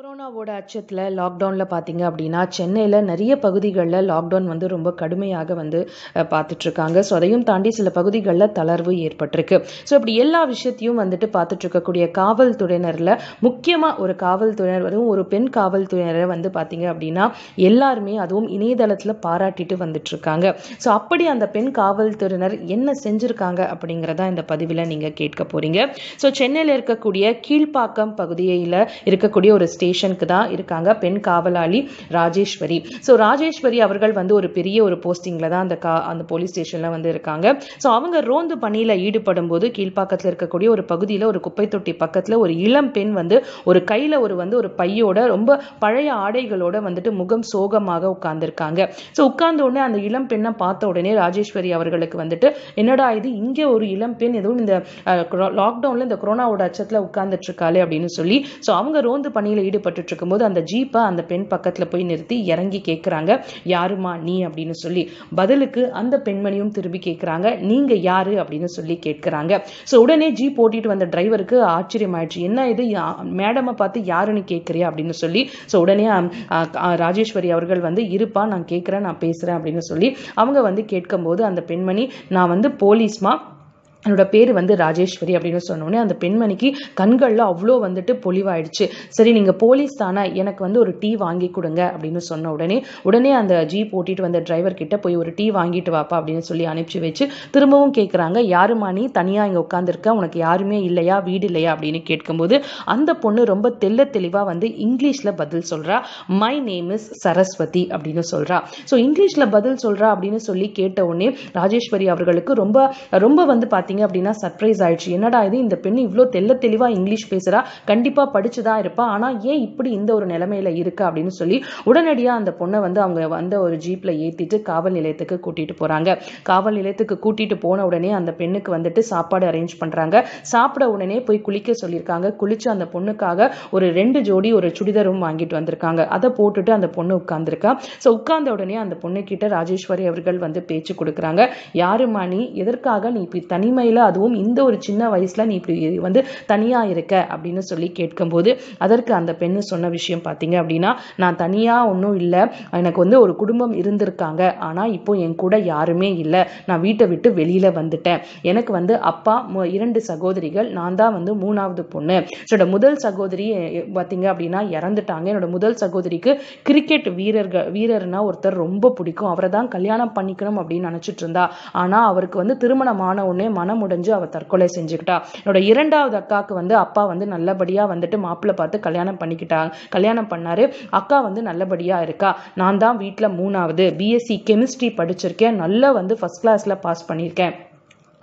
கொரோனாவோட அச்சத்தில் லாக்டவுனில் பார்த்தீங்க அப்படின்னா சென்னையில் நிறைய பகுதிகளில் லாக்டவுன் வந்து ரொம்ப கடுமையாக வந்து பார்த்துட்ருக்காங்க ஸோ அதையும் தாண்டி சில பகுதிகளில் தளர்வு ஏற்பட்டிருக்கு ஸோ இப்படி எல்லா விஷயத்தையும் வந்துட்டு பார்த்துட்ருக்கக்கூடிய காவல்துறையினரில் முக்கியமாக ஒரு காவல்துறையினர் வரும் ஒரு பெண் காவல்துறையினரை வந்து பார்த்தீங்க அப்படின்னா எல்லாருமே அதுவும் இணையதளத்தில் பாராட்டிட்டு வந்துட்ருக்காங்க ஸோ அப்படி அந்த பெண் காவல்துறையினர் என்ன செஞ்சுருக்காங்க அப்படிங்கிறதா இந்த பதிவில் நீங்கள் கேட்க போகிறீங்க ஸோ சென்னையில் இருக்கக்கூடிய கீழ்ப்பாக்கம் பகுதியில் இருக்கக்கூடிய ஒரு ஸ்டே ஸ்டேஷனுக்கு தான் இருக்காங்க பெண் காவலாளி ராஜேஸ்வரி ஸோ ராஜேஸ்வரி அவர்கள் வந்து ஒரு பெரிய ஒரு போஸ்டிங்கில் தான் அந்த கா அந்த போலீஸ் ஸ்டேஷனில் வந்து இருக்காங்க ஸோ அவங்க ரோந்து பணியில் ஈடுபடும் போது கீழ்ப்பாக்கத்தில் இருக்கக்கூடிய ஒரு பகுதியில் ஒரு குப்பை தொட்டி பக்கத்தில் ஒரு இளம் பெண் வந்து ஒரு கையில் ஒரு வந்து ஒரு பையோட ரொம்ப பழைய ஆடைகளோட வந்துட்டு முகம் சோகமாக உட்கார்ந்துருக்காங்க ஸோ உட்கார்ந்த உடனே அந்த இளம் பெண்ணை பார்த்த உடனே ராஜேஸ்வரி அவர்களுக்கு வந்துட்டு என்னடா இது இங்கே ஒரு இளம் பெண் எதுவும் இந்த லாக்டவுனில் இந்த கொரோனாவோட அச்சத்தில் உட்கார்ந்துட்டு இருக்காளே அப்படின்னு சொல்லி ஸோ அவங்க ரோந்து பணியில் ஈடுபட்டு ஈடுபட்டு இருக்கும்போது அந்த ஜீப்பை அந்த பெண் பக்கத்தில் போய் நிறுத்தி இறங்கி கேட்குறாங்க யாருமா நீ அப்படின்னு சொல்லி பதிலுக்கு அந்த பெண்மணியும் திரும்பி கேட்குறாங்க நீங்கள் யாரு அப்படின்னு சொல்லி கேட்குறாங்க ஸோ உடனே ஜீப் ஓட்டிட்டு வந்த டிரைவருக்கு ஆச்சரியம் ஆயிடுச்சு என்ன இது மேடமை பார்த்து யாருன்னு கேட்குறியா அப்படின்னு சொல்லி ஸோ உடனே ராஜேஸ்வரி அவர்கள் வந்து இருப்பா நான் கேட்குறேன் நான் பேசுகிறேன் அப்படின்னு சொல்லி அவங்க வந்து கேட்கும்போது அந்த பெண்மணி நான் வந்து போலீஸ்மா என்னோட பேர் வந்து ராஜேஸ்வரி அப்படின்னு சொன்னோடனே அந்த பெண்மணிக்கு கண்களில் அவ்வளோ வந்துட்டு பொலிவாயிடுச்சு சரி நீங்கள் போலீஸ் தானே எனக்கு வந்து ஒரு டீ வாங்கி கொடுங்க அப்படின்னு சொன்ன உடனே உடனே அந்த ஜீப் ஓட்டிட்டு வந்த டிரைவர் கிட்ட போய் ஒரு டீ வாங்கிட்டு வாப்பா அப்படின்னு சொல்லி அனுப்பிச்சு வச்சு திரும்பவும் கேட்குறாங்க யாருமா நீ தனியாக இங்கே உட்காந்துருக்க உனக்கு யாருமே இல்லையா வீடு இல்லையா அப்படின்னு கேட்கும்போது அந்த பொண்ணு ரொம்ப தெல்ல தெளிவாக வந்து இங்கிலீஷில் பதில் சொல்கிறா மை நேம் இஸ் சரஸ்வதி அப்படின்னு சொல்கிறா ஸோ இங்கிலீஷில் பதில் சொல்கிறா அப்படின்னு சொல்லி கேட்ட உடனே ராஜேஸ்வரி அவர்களுக்கு ரொம்ப ரொம்ப வந்து பார்த்து பார்த்தீங்க அப்படின்னா சர்ப்ரைஸ் ஆயிடுச்சு என்னடா இது இந்த பெண் இவ்வளோ தெல்ல தெளிவாக இங்கிலீஷ் பேசுகிறா கண்டிப்பாக படிச்சுதான் தான் இருப்பா ஆனால் ஏன் இப்படி இந்த ஒரு நிலைமையில இருக்கா அப்படின்னு சொல்லி உடனடியாக அந்த பொண்ணை வந்து அவங்க வந்த ஒரு ஜீப்பில் ஏற்றிட்டு காவல் நிலையத்துக்கு கூட்டிகிட்டு போகிறாங்க காவல் நிலையத்துக்கு கூட்டிகிட்டு போன உடனே அந்த பெண்ணுக்கு வந்துட்டு சாப்பாடு அரேஞ்ச் பண்ணுறாங்க சாப்பிட உடனே போய் குளிக்க சொல்லியிருக்காங்க குளித்து அந்த பொண்ணுக்காக ஒரு ரெண்டு ஜோடி ஒரு சுடிதாரும் வாங்கிட்டு வந்திருக்காங்க அதை போட்டுட்டு அந்த பொண்ணு உட்காந்துருக்கா ஸோ உட்கார்ந்த உடனே அந்த பொண்ணுக்கிட்ட ராஜேஸ்வரி அவர்கள் வந்து பேச்சு கொடுக்குறாங்க யாருமா நீ எதற்காக நீ இப்படி உண்மையில் அதுவும் இந்த ஒரு சின்ன வயசில் நீ இப்படி வந்து தனியாக இருக்க அப்படின்னு சொல்லி கேட்கும்போது அதற்கு அந்த பெண்ணு சொன்ன விஷயம் பார்த்தீங்க அப்படின்னா நான் தனியாக ஒன்றும் இல்லை எனக்கு வந்து ஒரு குடும்பம் இருந்திருக்காங்க ஆனால் இப்போ என் கூட யாருமே இல்லை நான் வீட்டை விட்டு வெளியில் வந்துட்டேன் எனக்கு வந்து அப்பா இரண்டு சகோதரிகள் நான் தான் வந்து மூணாவது பொண்ணு என்னோட முதல் சகோதரி பார்த்தீங்க அப்படின்னா இறந்துட்டாங்க என்னோட முதல் சகோதரிக்கு கிரிக்கெட் வீரர்கள் வீரர்னா ஒருத்தர் ரொம்ப பிடிக்கும் அவரை தான் கல்யாணம் பண்ணிக்கணும் அப்படின்னு நினச்சிட்டு இருந்தா ஆனால் அவருக்கு வந்து திருமணமான உடனே மன முடிஞ்சு அவ தற்கொலை செஞ்சுக்கிட்டா என்னோட இரண்டாவது அக்காவுக்கு வந்து அப்பா வந்து நல்லபடியா வந்துட்டு மாப்பிள்ளை பார்த்து கல்யாணம் பண்ணிக்கிட்டா கல்யாணம் பண்ணாரு அக்கா வந்து நல்லபடியா இருக்கா நான் தான் வீட்டில் மூணாவது பிஎஸ்சி கெமிஸ்ட்ரி படிச்சிருக்கேன் நல்லா வந்து ஃபர்ஸ்ட் கிளாஸ்ல பாஸ் பண்ணியிருக்கேன்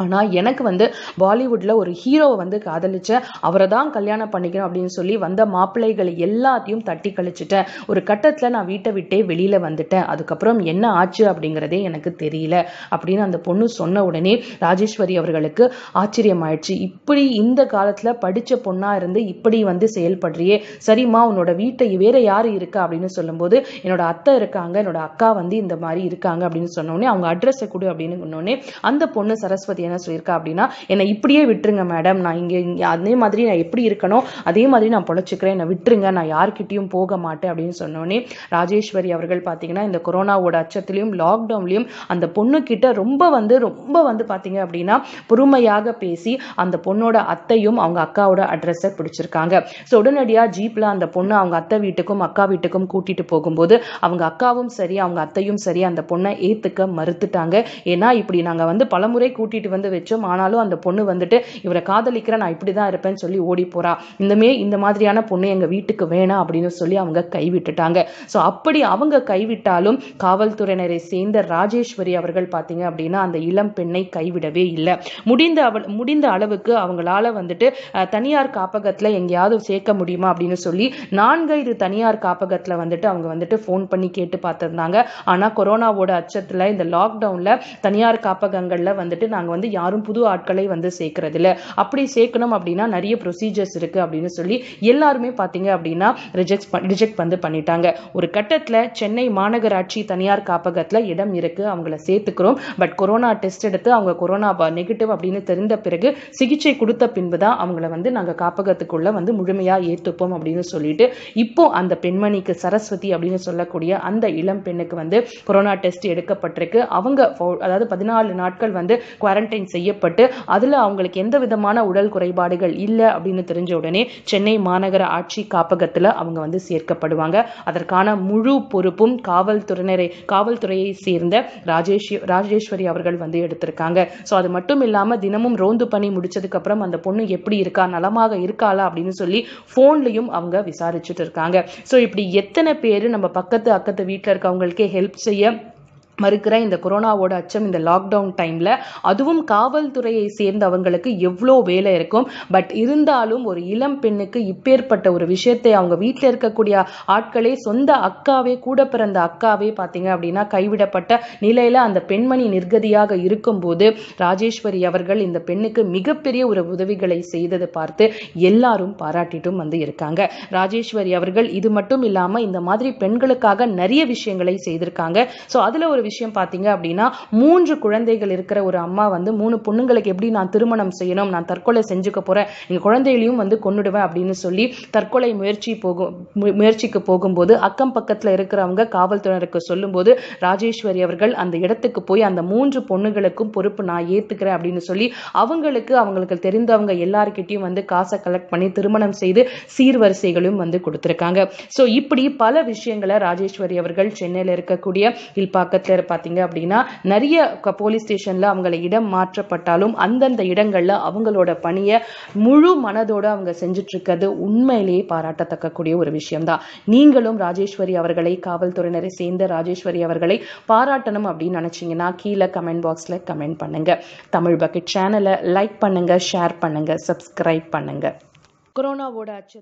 ஆனால் எனக்கு வந்து பாலிவுட்டில் ஒரு ஹீரோவை வந்து காதலிச்ச அவரை தான் கல்யாணம் பண்ணிக்கணும் அப்படின்னு சொல்லி வந்த மாப்பிள்ளைகள் எல்லாத்தையும் தட்டி கழிச்சிட்டேன் ஒரு கட்டத்தில் நான் வீட்டை விட்டே வெளியில் வந்துட்டேன் அதுக்கப்புறம் என்ன ஆச்சு அப்படிங்கிறதே எனக்கு தெரியல அப்படின்னு அந்த பொண்ணு சொன்ன உடனே ராஜேஸ்வரி அவர்களுக்கு ஆச்சரியம் ஆயிடுச்சு இப்படி இந்த காலத்தில் படித்த பொண்ணாக இருந்து இப்படி வந்து செயல்படுறியே சரிம்மா உன்னோட வீட்டை வேற யார் இருக்கா அப்படின்னு சொல்லும்போது என்னோட அத்தை இருக்காங்க என்னோட அக்கா வந்து இந்த மாதிரி இருக்காங்க அப்படின்னு சொன்னோடனே அவங்க அட்ரஸை கொடு அப்படின்னு சொன்னோடனே அந்த பொண்ணு சரஸ்வதி என்ன சொல்லியிருக்கா அப்படின்னா என்னை இப்படியே விட்டுருங்க மேடம் நான் இங்கே இங்கே அதே மாதிரி நான் எப்படி இருக்கணும் அதே மாதிரி நான் பொழைச்சிக்கிறேன் என்னை விட்டுருங்க நான் யார்கிட்டையும் போக மாட்டேன் அப்படின்னு சொன்னோன்னே ராஜேஸ்வரி அவர்கள் பார்த்தீங்கன்னா இந்த கொரோனாவோட அச்சத்திலையும் லாக்டவுன்லையும் அந்த பொண்ணுக்கிட்ட ரொம்ப வந்து ரொம்ப வந்து பார்த்தீங்க அப்படின்னா பொறுமையாக பேசி அந்த பொண்ணோட அத்தையும் அவங்க அக்காவோட அட்ரஸை பிடிச்சிருக்காங்க ஸோ உடனடியாக ஜீப்பில் அந்த பொண்ணு அவங்க அத்தை வீட்டுக்கும் அக்கா வீட்டுக்கும் கூட்டிட்டு போகும்போது அவங்க அக்காவும் சரி அவங்க அத்தையும் சரி அந்த பொண்ணை ஏற்றுக்க மறுத்துட்டாங்க ஏன்னா இப்படி நாங்கள் வந்து பலமுறை கூட்டிட்டு வந்து வச்சோம் ஆனாலும் அந்த பொண்ணு வந்துட்டு இவரை காதலிக்கிற நான் இப்படி தான் இருப்பேன்னு சொல்லி ஓடி போகிறா இந்தமே இந்த மாதிரியான பொண்ணு எங்கள் வீட்டுக்கு வேணாம் அப்படின்னு சொல்லி அவங்க கைவிட்டுட்டாங்க ஸோ அப்படி அவங்க கைவிட்டாலும் காவல்துறையினரை சேர்ந்த ராஜேஸ்வரி அவர்கள் பார்த்தீங்க அப்படின்னா அந்த இளம் பெண்ணை கைவிடவே இல்லை முடிந்த முடிந்த அளவுக்கு அவங்களால வந்துட்டு தனியார் காப்பகத்தில் எங்கேயாவது சேர்க்க முடியுமா அப்படின்னு சொல்லி நான்கைது தனியார் காப்பகத்தில் வந்துட்டு அவங்க வந்துட்டு ஃபோன் பண்ணி கேட்டு பார்த்துருந்தாங்க ஆனால் கொரோனாவோட அச்சத்தில் இந்த லாக்டவுனில் தனியார் காப்பகங்களில் வந்துட்டு நாங்கள் வந்து வந்து யாரும் புது ஆட்களை வந்து இல்லை அப்படி சேர்க்கணும் அப்படின்னா நிறைய ப்ரொசீஜர்ஸ் இருக்கு அப்படின்னு சொல்லி எல்லாருமே பார்த்தீங்க அப்படின்னா ரிஜெக்ட் ரிஜெக்ட் வந்து பண்ணிட்டாங்க ஒரு கட்டத்தில் சென்னை மாநகராட்சி தனியார் காப்பகத்தில் இடம் இருக்கு அவங்கள சேர்த்துக்கிறோம் பட் கொரோனா டெஸ்ட் எடுத்து அவங்க கொரோனா நெகட்டிவ் அப்படின்னு தெரிந்த பிறகு சிகிச்சை கொடுத்த பின்பு தான் அவங்கள வந்து நாங்கள் காப்பகத்துக்குள்ள வந்து முழுமையாக ஏற்றுப்போம் அப்படின்னு சொல்லிட்டு இப்போ அந்த பெண்மணிக்கு சரஸ்வதி அப்படின்னு சொல்லக்கூடிய அந்த இளம் பெண்ணுக்கு வந்து கொரோனா டெஸ்ட் எடுக்கப்பட்டிருக்கு அவங்க அதாவது பதினாலு நாட்கள் வந்து குவாரண்டைன் குவாரண்டைன் செய்யப்பட்டு அதில் அவங்களுக்கு எந்த விதமான உடல் குறைபாடுகள் இல்லை அப்படின்னு தெரிஞ்ச உடனே சென்னை மாநகர ஆட்சி காப்பகத்தில் அவங்க வந்து சேர்க்கப்படுவாங்க அதற்கான முழு பொறுப்பும் காவல்துறையினரை காவல்துறையை சேர்ந்த ராஜேஷ் ராஜேஸ்வரி அவர்கள் வந்து எடுத்திருக்காங்க ஸோ அது மட்டும் இல்லாமல் தினமும் ரோந்து பணி முடிச்சதுக்கப்புறம் அந்த பொண்ணு எப்படி இருக்கா நலமாக இருக்காளா அப்படின்னு சொல்லி ஃபோன்லேயும் அவங்க விசாரிச்சுட்டு இருக்காங்க ஸோ இப்படி எத்தனை பேர் நம்ம பக்கத்து அக்கத்து வீட்டில் இருக்கவங்களுக்கே ஹெல்ப் செய்ய மறுக்கிற இந்த கொரோனாவோட அச்சம் இந்த லாக்டவுன் டைமில் அதுவும் காவல்துறையை சேர்ந்தவங்களுக்கு எவ்வளோ வேலை இருக்கும் பட் இருந்தாலும் ஒரு இளம் பெண்ணுக்கு இப்பேற்பட்ட ஒரு விஷயத்தை அவங்க வீட்டில் இருக்கக்கூடிய ஆட்களே சொந்த அக்காவே கூட பிறந்த அக்காவே பார்த்தீங்க அப்படின்னா கைவிடப்பட்ட நிலையில் அந்த பெண்மணி நிர்கதியாக இருக்கும்போது ராஜேஸ்வரி அவர்கள் இந்த பெண்ணுக்கு மிகப்பெரிய ஒரு உதவிகளை செய்ததை பார்த்து எல்லாரும் பாராட்டிட்டும் வந்து இருக்காங்க ராஜேஸ்வரி அவர்கள் இது மட்டும் இல்லாமல் இந்த மாதிரி பெண்களுக்காக நிறைய விஷயங்களை செய்திருக்காங்க ஸோ அதில் ஒரு விஷயம் பார்த்தீங்க அப்படின்னா மூன்று குழந்தைகள் இருக்கிற ஒரு அம்மா வந்து மூணு பொண்ணுங்களுக்கு எப்படி நான் திருமணம் செய்யணும் நான் தற்கொலை செஞ்சுக்க போகிறேன் எங்கள் குழந்தைகளையும் வந்து கொண்டுடுவேன் அப்படின்னு சொல்லி தற்கொலை முயற்சி போகும் முயற்சிக்கு போகும்போது அக்கம் பக்கத்தில் இருக்கிறவங்க காவல்துறையினருக்கு சொல்லும்போது ராஜேஸ்வரி அவர்கள் அந்த இடத்துக்கு போய் அந்த மூன்று பொண்ணுகளுக்கும் பொறுப்பு நான் ஏற்றுக்கிறேன் அப்படின்னு சொல்லி அவங்களுக்கு அவங்களுக்கு தெரிந்தவங்க எல்லாருக்கிட்டையும் வந்து காசை கலெக்ட் பண்ணி திருமணம் செய்து சீர்வரிசைகளும் வந்து கொடுத்துருக்காங்க ஸோ இப்படி பல விஷயங்களை ராஜேஸ்வரி அவர்கள் சென்னையில் இருக்கக்கூடிய இல்பாக்கத்தில் பேர் பார்த்தீங்க அப்படின்னா நிறைய போலீஸ் ஸ்டேஷனில் அவங்களை இடம் மாற்றப்பட்டாலும் அந்தந்த இடங்களில் அவங்களோட பணியை முழு மனதோடு அவங்க செஞ்சிட்ருக்கிறது உண்மையிலேயே பாராட்டத்தக்கக்கூடிய ஒரு விஷயம்தான் நீங்களும் ராஜேஸ்வரி அவர்களை காவல்துறையினரை சேர்ந்த ராஜேஸ்வரி அவர்களை பாராட்டணும் அப்படின்னு நினச்சிங்கன்னா கீழே கமெண்ட் பாக்ஸில் கமெண்ட் பண்ணுங்கள் தமிழ் பக்கெட் சேனலை லைக் பண்ணுங்கள் ஷேர் பண்ணுங்கள் சப்ஸ்கிரைப் பண்ணுங்கள் கொரோனாவோட அச்ச